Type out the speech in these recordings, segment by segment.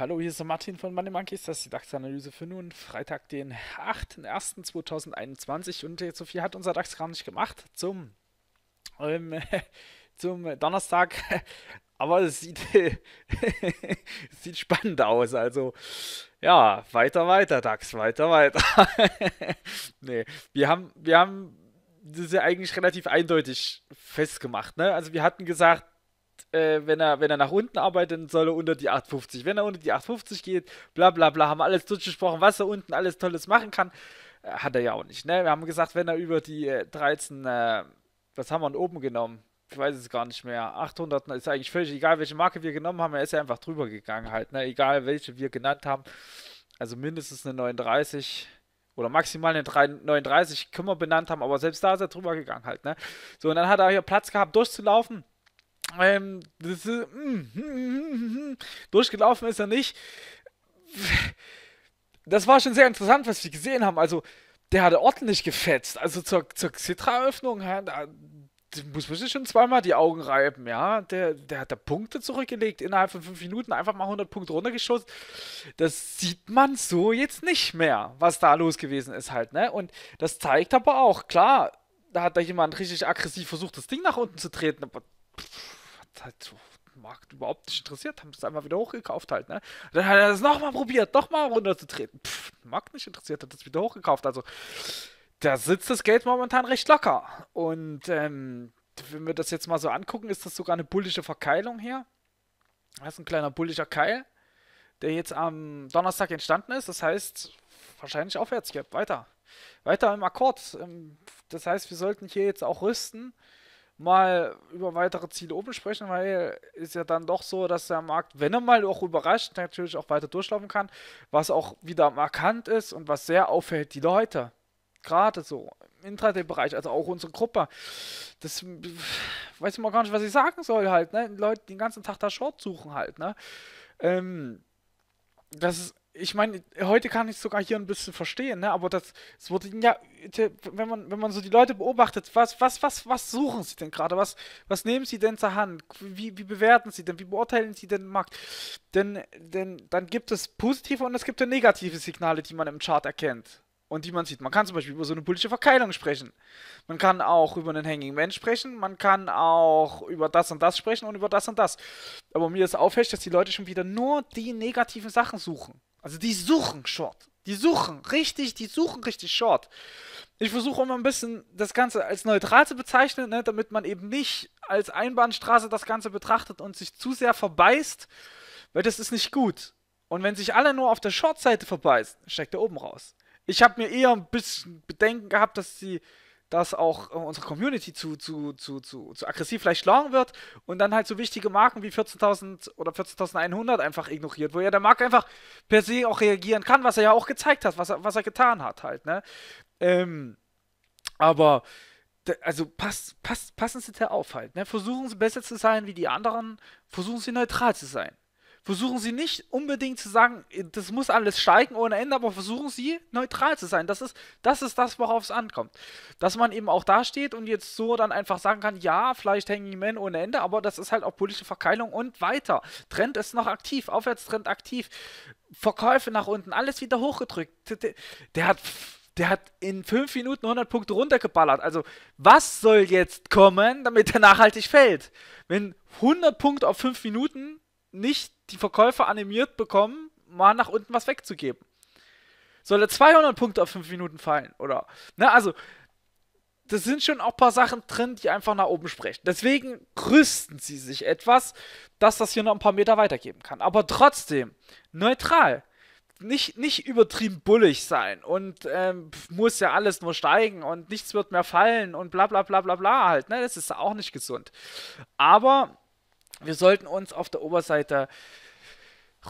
Hallo, hier ist der Martin von Money Monkeys, das ist die DAX-Analyse für nun Freitag, den 8.01.2021 und so viel hat unser DAX gar nicht gemacht zum, ähm, zum Donnerstag, aber es sieht, sieht spannend aus, also ja, weiter, weiter, DAX, weiter, weiter. nee, wir haben, wir haben das ja eigentlich relativ eindeutig festgemacht, ne? Also wir hatten gesagt, äh, wenn, er, wenn er nach unten arbeitet, dann soll er unter die 850. Wenn er unter die 850 geht, bla bla bla, haben alles durchgesprochen, was er unten alles Tolles machen kann. Äh, hat er ja auch nicht, ne? Wir haben gesagt, wenn er über die äh, 13, äh, was haben wir denn oben genommen? Ich weiß es gar nicht mehr. 800 ist eigentlich völlig egal, welche Marke wir genommen haben. Er ist ja einfach drüber gegangen halt, ne? Egal, welche wir genannt haben. Also mindestens eine 39 oder maximal eine 39 können wir benannt haben, aber selbst da ist er drüber gegangen halt, ne? So, und dann hat er hier Platz gehabt, durchzulaufen. Ähm, ist, mm, durchgelaufen ist er nicht. Das war schon sehr interessant, was wir gesehen haben. Also, der hatte ordentlich gefetzt. Also zur, zur Citra-Öffnung, da muss man sich schon zweimal die Augen reiben, ja. Der, der hat da Punkte zurückgelegt, innerhalb von fünf Minuten einfach mal 100 Punkte runtergeschossen. Das sieht man so jetzt nicht mehr, was da los gewesen ist halt, ne. Und das zeigt aber auch, klar, da hat da jemand richtig aggressiv versucht, das Ding nach unten zu treten, aber... Pff, hat halt so Markt überhaupt nicht interessiert, haben es einmal wieder hochgekauft halt, ne? Dann hat er das nochmal probiert, nochmal runterzutreten. Pff, Markt nicht interessiert, hat das wieder hochgekauft. Also, da sitzt das Geld momentan recht locker. Und ähm, wenn wir das jetzt mal so angucken, ist das sogar eine bullische Verkeilung hier. Das ist ein kleiner bullischer Keil, der jetzt am Donnerstag entstanden ist. Das heißt, wahrscheinlich aufwärts Weiter. Weiter im Akkord. Ähm, das heißt, wir sollten hier jetzt auch rüsten mal über weitere Ziele oben sprechen, weil ist ja dann doch so, dass der Markt, wenn er mal auch überrascht, natürlich auch weiter durchlaufen kann, was auch wieder markant ist und was sehr auffällt, die Leute. Gerade so im Intraday-Bereich, also auch unsere Gruppe. Das weiß ich mal gar nicht, was ich sagen soll halt, ne? Leute, die den ganzen Tag da Short suchen halt, ne? Ähm, das ist ich meine, heute kann ich sogar hier ein bisschen verstehen, ne? aber das, es wurde ja, wenn man, wenn man so die Leute beobachtet, was, was, was, was suchen sie denn gerade? Was, was nehmen sie denn zur Hand? Wie, wie bewerten sie denn? Wie beurteilen sie denn den Markt? Denn, denn dann gibt es positive und es gibt ja negative Signale, die man im Chart erkennt. Und die man sieht. Man kann zum Beispiel über so eine politische Verkeilung sprechen. Man kann auch über einen Hanging Man sprechen. Man kann auch über das und das sprechen und über das und das. Aber mir ist auffällig, dass die Leute schon wieder nur die negativen Sachen suchen. Also die suchen Short. Die suchen richtig, die suchen richtig Short. Ich versuche immer ein bisschen das Ganze als neutral zu bezeichnen, ne, damit man eben nicht als Einbahnstraße das Ganze betrachtet und sich zu sehr verbeißt, weil das ist nicht gut. Und wenn sich alle nur auf der Short-Seite verbeißen, steckt er oben raus. Ich habe mir eher ein bisschen Bedenken gehabt, dass sie dass auch äh, unsere Community zu, zu, zu, zu, zu aggressiv vielleicht schlagen wird und dann halt so wichtige Marken wie 14.000 oder 14.100 einfach ignoriert, wo ja der Markt einfach per se auch reagieren kann, was er ja auch gezeigt hat, was er, was er getan hat halt, ne? Ähm, aber also passt, passt, passen Sie da auf halt. Ne? Versuchen Sie besser zu sein wie die anderen, versuchen Sie neutral zu sein versuchen Sie nicht unbedingt zu sagen, das muss alles steigen ohne Ende, aber versuchen Sie neutral zu sein. Das ist das, ist das worauf es ankommt. Dass man eben auch da steht und jetzt so dann einfach sagen kann, ja, vielleicht hängen die Men ohne Ende, aber das ist halt auch politische Verkeilung und weiter. Trend ist noch aktiv, Aufwärtstrend aktiv, Verkäufe nach unten, alles wieder hochgedrückt. Der, der hat der hat in fünf Minuten 100 Punkte runtergeballert. Also, was soll jetzt kommen, damit er nachhaltig fällt? Wenn 100 Punkte auf fünf Minuten nicht die Verkäufer animiert bekommen, mal nach unten was wegzugeben. Soll er 200 Punkte auf 5 Minuten fallen? Oder, ne, also, das sind schon auch ein paar Sachen drin, die einfach nach oben sprechen. Deswegen rüsten sie sich etwas, dass das hier noch ein paar Meter weitergeben kann. Aber trotzdem, neutral. Nicht, nicht übertrieben bullig sein und ähm, muss ja alles nur steigen und nichts wird mehr fallen und bla bla bla bla bla halt. Ne? Das ist auch nicht gesund. Aber wir sollten uns auf der Oberseite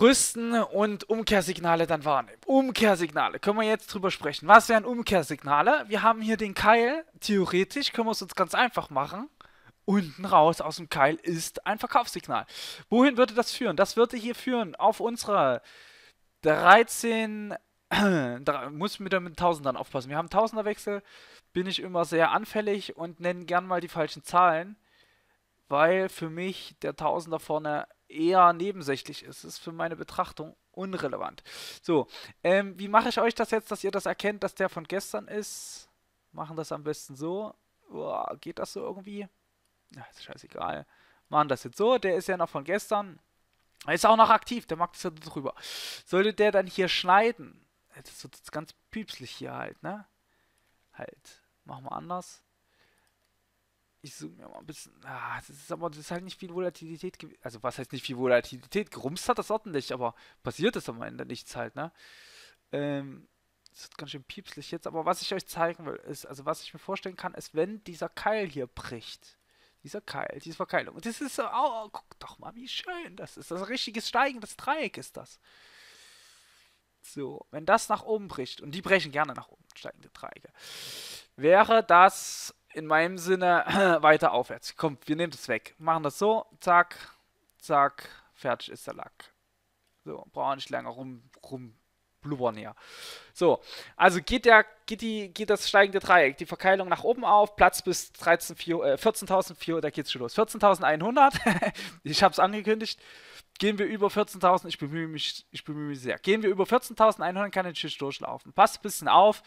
rüsten und Umkehrsignale dann wahrnehmen. Umkehrsignale, können wir jetzt drüber sprechen. Was wären Umkehrsignale? Wir haben hier den Keil, theoretisch können wir es uns ganz einfach machen. Unten raus aus dem Keil ist ein Verkaufssignal. Wohin würde das führen? Das würde hier führen auf unserer 13, da muss man mit den Tausendern aufpassen. Wir haben Tausenderwechsel, bin ich immer sehr anfällig und nenne gern mal die falschen Zahlen weil für mich der Tausender vorne eher nebensächlich ist. Das ist für meine Betrachtung unrelevant. So, ähm, wie mache ich euch das jetzt, dass ihr das erkennt, dass der von gestern ist? Machen das am besten so. Uah, geht das so irgendwie? Na, ist scheißegal. Machen das jetzt so. Der ist ja noch von gestern. Er ist auch noch aktiv. Der Markt das ja drüber. Sollte der dann hier schneiden? Das ist ganz piepslich hier halt, ne? Halt. Machen wir anders. Ich zoome mir mal ein bisschen. Ah, das ist aber das ist halt nicht viel Volatilität Also was heißt nicht viel Volatilität? Gerumst hat das ordentlich, aber passiert ist am Ende nichts halt, ne? Ähm, das ist ganz schön piepslich jetzt, aber was ich euch zeigen will, ist, also was ich mir vorstellen kann, ist, wenn dieser Keil hier bricht. Dieser Keil, diese Verkeilung. Und das ist so, oh, guck doch mal, wie schön das ist. Das ist ein richtiges steigendes Dreieck ist das. So, wenn das nach oben bricht, und die brechen gerne nach oben, steigende Dreiecke, wäre das in meinem Sinne weiter aufwärts. Komm, wir nehmen das weg. Machen das so, zack, zack, fertig ist der Lack. So, brauchen nicht länger rum, rum blubbern hier. So, also geht, der, geht, die, geht das steigende Dreieck, die Verkeilung nach oben auf, Platz bis 13, äh, 14.400, da geht's schon los. 14.100, ich habe es angekündigt. Gehen wir über 14.000, ich bemühe mich, ich bemühe mich sehr. Gehen wir über 14.100, kann ich durchlaufen. Passt ein bisschen auf,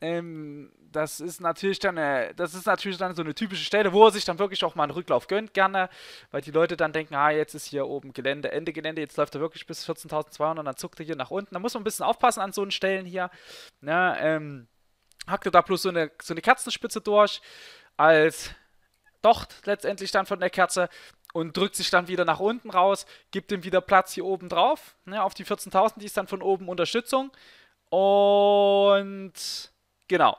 ähm, das ist natürlich dann, äh, das ist natürlich dann so eine typische Stelle, wo er sich dann wirklich auch mal einen Rücklauf gönnt, gerne, weil die Leute dann denken, ah, jetzt ist hier oben Gelände, Ende Gelände, jetzt läuft er wirklich bis 14.200 dann zuckt er hier nach unten. Da muss man ein bisschen aufpassen an so einen Stellen hier. Ne, ähm, hackt er da bloß so eine, so eine Kerzenspitze durch, als Docht letztendlich dann von der Kerze und drückt sich dann wieder nach unten raus, gibt ihm wieder Platz hier oben drauf, ne, auf die 14.000, die ist dann von oben Unterstützung. Und Genau.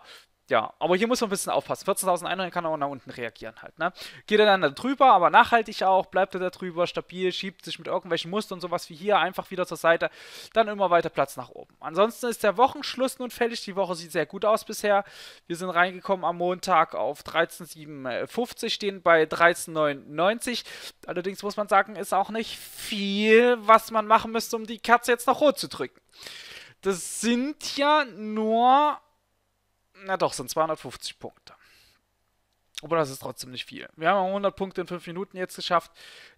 Ja, aber hier muss man ein bisschen aufpassen. 14.100 kann auch nach unten reagieren halt. Ne? Geht dann da drüber, aber nachhaltig auch, bleibt er da drüber, stabil, schiebt sich mit irgendwelchen Mustern und sowas wie hier einfach wieder zur Seite, dann immer weiter Platz nach oben. Ansonsten ist der Wochenschluss nun fällig. Die Woche sieht sehr gut aus bisher. Wir sind reingekommen am Montag auf 13,750, stehen bei 13,99. Allerdings muss man sagen, ist auch nicht viel, was man machen müsste, um die Kerze jetzt nach rot zu drücken. Das sind ja nur na doch, sind 250 Punkte. Aber das ist trotzdem nicht viel. Wir haben 100 Punkte in 5 Minuten jetzt geschafft.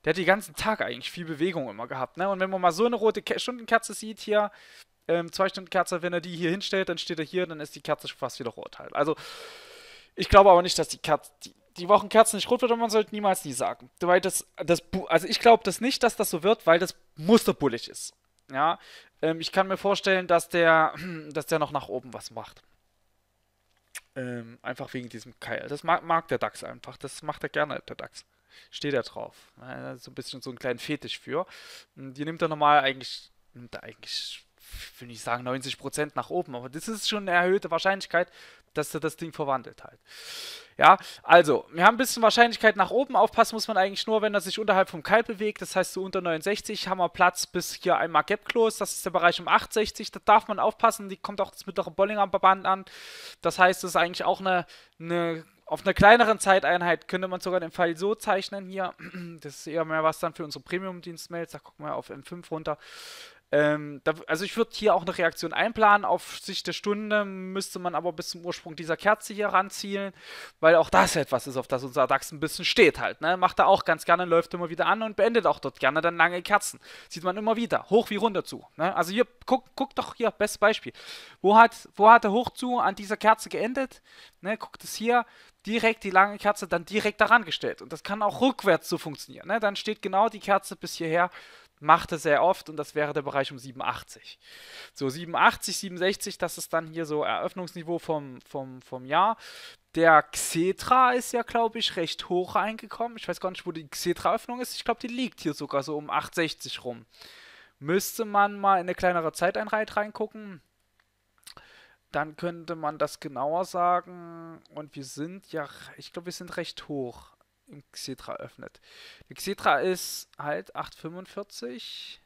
Der hat den ganzen Tag eigentlich viel Bewegung immer gehabt. Ne? Und wenn man mal so eine rote Ke Stundenkerze sieht hier, ähm, zwei Stunden Kerze, wenn er die hier hinstellt, dann steht er hier, dann ist die Kerze schon fast wieder rot halt. Also, ich glaube aber nicht, dass die Kerze, die, die Wochenkerze nicht rot wird und man sollte niemals nie sagen. Weil das, das also ich glaube das nicht, dass das so wird, weil das musterbullig ist. Ja, ähm, ich kann mir vorstellen, dass der, dass der noch nach oben was macht. Ähm, einfach wegen diesem Keil. Also das mag, mag, der DAX einfach. Das macht er gerne, der DAX. Steht er drauf. So ein bisschen so einen kleinen Fetisch für. die nimmt er normal eigentlich, nimmt er eigentlich ich will nicht sagen 90% nach oben, aber das ist schon eine erhöhte Wahrscheinlichkeit, dass er das Ding verwandelt halt. Ja, also, wir haben ein bisschen Wahrscheinlichkeit nach oben. Aufpassen muss man eigentlich nur, wenn er sich unterhalb vom Keil bewegt. Das heißt, so unter 69 haben wir Platz bis hier einmal Gap Close. Das ist der Bereich um 860. Da darf man aufpassen. Die kommt auch das mittlere Bollinger Band an. Das heißt, das ist eigentlich auch eine, eine auf einer kleineren Zeiteinheit könnte man sogar den Fall so zeichnen hier. Das ist eher mehr was dann für unsere Premium-Dienstmails. Da gucken wir auf M5 runter. Ähm, da, also ich würde hier auch eine Reaktion einplanen. Auf Sicht der Stunde müsste man aber bis zum Ursprung dieser Kerze hier ranzielen, weil auch das etwas ist, auf das unser DAX ein bisschen steht halt. Ne? Macht er auch ganz gerne, läuft immer wieder an und beendet auch dort gerne dann lange Kerzen. Sieht man immer wieder, hoch wie runter zu. Ne? Also hier, guck, guck doch hier, bestes Beispiel. Wo hat, wo hat er hoch zu an dieser Kerze geendet? Ne? Guckt es hier, direkt die lange Kerze dann direkt daran gestellt. Und das kann auch rückwärts so funktionieren. Ne? Dann steht genau die Kerze bis hierher macht machte sehr oft und das wäre der Bereich um 87. So 87, 67, das ist dann hier so Eröffnungsniveau vom, vom, vom Jahr. Der Xetra ist ja, glaube ich, recht hoch eingekommen. Ich weiß gar nicht, wo die Xetra-Öffnung ist. Ich glaube, die liegt hier sogar so um 860 rum. Müsste man mal in eine kleinere Zeiteinheit reingucken. Dann könnte man das genauer sagen. Und wir sind ja, ich glaube, wir sind recht hoch im Xetra öffnet. Der Xetra ist halt 845.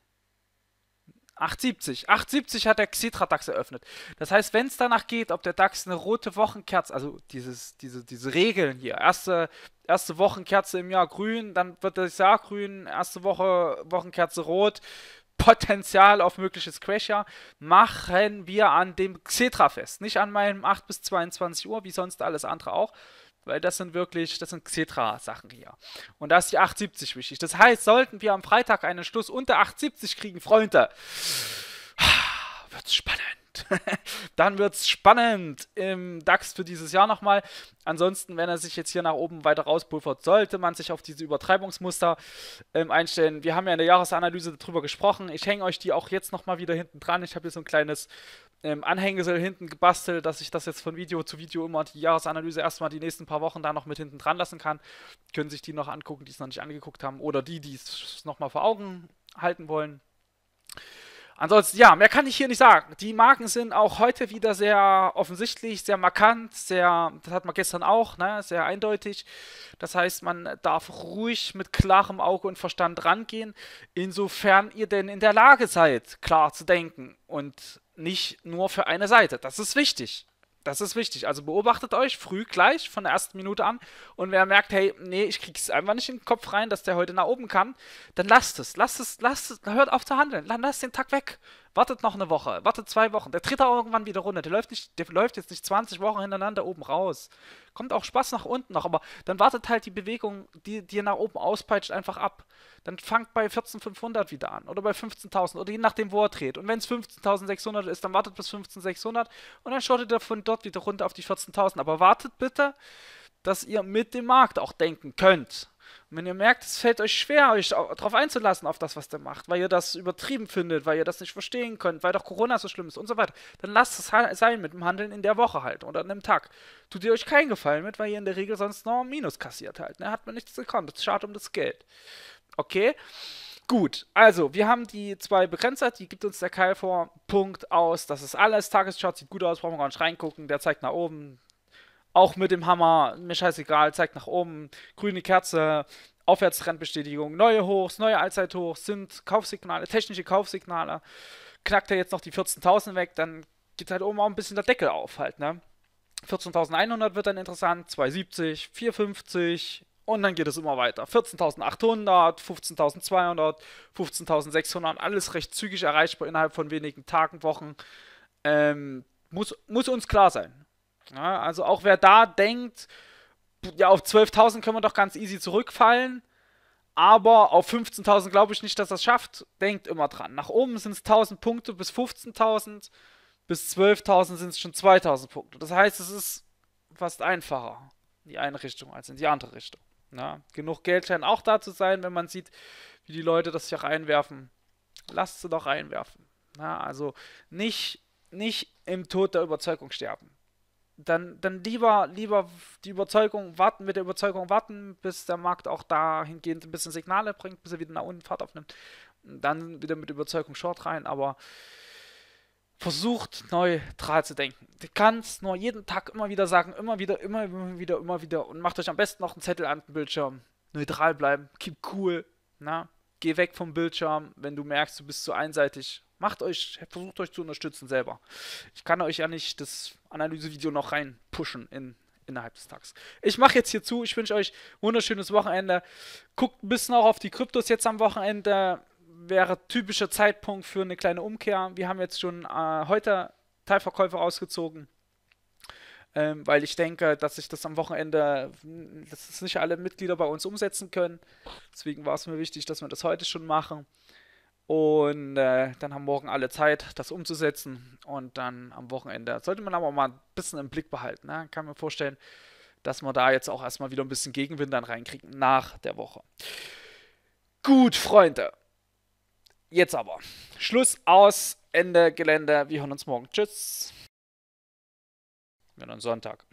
870. 870 hat der Xetra-DAX eröffnet. Das heißt, wenn es danach geht, ob der DAX eine rote Wochenkerze, also dieses, diese, diese Regeln hier, erste, erste Wochenkerze im Jahr grün, dann wird das Jahr grün, erste Woche Wochenkerze rot, Potenzial auf mögliches Crasher, machen wir an dem Xetra fest. Nicht an meinem 8 bis 22 Uhr, wie sonst alles andere auch, weil das sind wirklich, das sind Xetra-Sachen hier. Und da ist die 870 wichtig. Das heißt, sollten wir am Freitag einen Schluss unter 870 kriegen, Freunde, wird's spannend. dann wird es spannend im DAX für dieses Jahr nochmal. Ansonsten, wenn er sich jetzt hier nach oben weiter rauspulvert, sollte man sich auf diese Übertreibungsmuster ähm, einstellen. Wir haben ja in der Jahresanalyse darüber gesprochen. Ich hänge euch die auch jetzt nochmal wieder hinten dran. Ich habe hier so ein kleines ähm, Anhängsel hinten gebastelt, dass ich das jetzt von Video zu Video immer die Jahresanalyse erstmal die nächsten paar Wochen da noch mit hinten dran lassen kann. Können sich die noch angucken, die es noch nicht angeguckt haben oder die, die es nochmal vor Augen halten wollen. Ansonsten, ja, mehr kann ich hier nicht sagen. Die Marken sind auch heute wieder sehr offensichtlich, sehr markant, sehr, das hat man gestern auch, ne, sehr eindeutig. Das heißt, man darf ruhig mit klarem Auge und Verstand rangehen, insofern ihr denn in der Lage seid, klar zu denken und nicht nur für eine Seite. Das ist wichtig. Das ist wichtig. Also beobachtet euch früh gleich von der ersten Minute an. Und wer merkt, hey, nee, ich krieg's einfach nicht in den Kopf rein, dass der heute nach oben kann, dann lasst es. Lasst es, lasst es, hört auf zu handeln. Dann lasst den Tag weg wartet noch eine Woche, wartet zwei Wochen, der tritt auch irgendwann wieder runter, der läuft, nicht, der läuft jetzt nicht 20 Wochen hintereinander oben raus. Kommt auch Spaß nach unten noch, aber dann wartet halt die Bewegung, die, dir nach oben auspeitscht, einfach ab. Dann fangt bei 14.500 wieder an oder bei 15.000 oder je nachdem, wo er dreht. Und wenn es 15.600 ist, dann wartet bis 15.600 und dann schaut ihr von dort wieder runter auf die 14.000. Aber wartet bitte, dass ihr mit dem Markt auch denken könnt. Und wenn ihr merkt, es fällt euch schwer, euch darauf einzulassen, auf das, was der macht, weil ihr das übertrieben findet, weil ihr das nicht verstehen könnt, weil doch Corona so schlimm ist und so weiter, dann lasst es sein mit dem Handeln in der Woche halt oder an einem Tag. Tut ihr euch keinen Gefallen mit, weil ihr in der Regel sonst noch ein Minus kassiert halt. Ne? Hat man nichts gekonnt. Es schade um das Geld. Okay? Gut, also wir haben die zwei Begrenzer, die gibt uns der Keil vor. Punkt aus. Das ist alles. Tageschart sieht gut aus, brauchen wir gar nicht reingucken. Der zeigt nach oben auch mit dem Hammer, mir scheißegal, zeigt nach oben, grüne Kerze, Aufwärtstrendbestätigung, neue Hochs, neue Allzeithochs sind Kaufsignale, technische Kaufsignale. Knackt er jetzt noch die 14.000 weg, dann geht halt oben auch ein bisschen der Deckel auf halt, ne? 14.100 wird dann interessant, 270, 450 und dann geht es immer weiter. 14.800, 15.200, 15.600, alles recht zügig erreichbar innerhalb von wenigen Tagen, Wochen. Ähm, muss, muss uns klar sein. Ja, ne? also auch wer da denkt, ja, auf 12.000 können wir doch ganz easy zurückfallen, aber auf 15.000 glaube ich nicht, dass das schafft. Denkt immer dran. Nach oben sind es 1.000 Punkte bis 15.000, bis 12.000 sind es schon 2.000 Punkte. Das heißt, es ist fast einfacher in die eine Richtung als in die andere Richtung. Ja, ne? genug Geld scheint auch da zu sein, wenn man sieht, wie die Leute das hier reinwerfen. Lasst sie doch reinwerfen. Ja, ne? also nicht, nicht im Tod der Überzeugung sterben dann, dann lieber, lieber die Überzeugung warten, mit der Überzeugung warten, bis der Markt auch dahingehend ein bisschen Signale bringt, bis er wieder nach unten Fahrt aufnimmt. Und dann wieder mit Überzeugung Short rein, aber versucht neutral zu denken. Du kannst nur jeden Tag immer wieder sagen, immer wieder, immer, immer wieder, immer wieder und macht euch am besten noch einen Zettel an den Bildschirm. Neutral bleiben, keep cool, na? geh weg vom Bildschirm, wenn du merkst, du bist zu einseitig. Macht euch, versucht euch zu unterstützen selber. Ich kann euch ja nicht das Analysevideo noch rein pushen in, innerhalb des Tags. Ich mache jetzt hier zu. Ich wünsche euch ein wunderschönes Wochenende. Guckt ein bisschen auch auf die Kryptos jetzt am Wochenende. Wäre typischer Zeitpunkt für eine kleine Umkehr. Wir haben jetzt schon äh, heute Teilverkäufe ausgezogen. Ähm, weil ich denke, dass ich das am Wochenende, dass es nicht alle Mitglieder bei uns umsetzen können. Deswegen war es mir wichtig, dass wir das heute schon machen. Und äh, dann haben morgen alle Zeit, das umzusetzen. Und dann am Wochenende sollte man aber mal ein bisschen im Blick behalten. Ne? Kann mir vorstellen, dass man da jetzt auch erstmal wieder ein bisschen Gegenwind dann reinkriegen nach der Woche. Gut, Freunde. Jetzt aber. Schluss aus, Ende Gelände. Wir hören uns morgen. Tschüss. Wir hören uns Sonntag.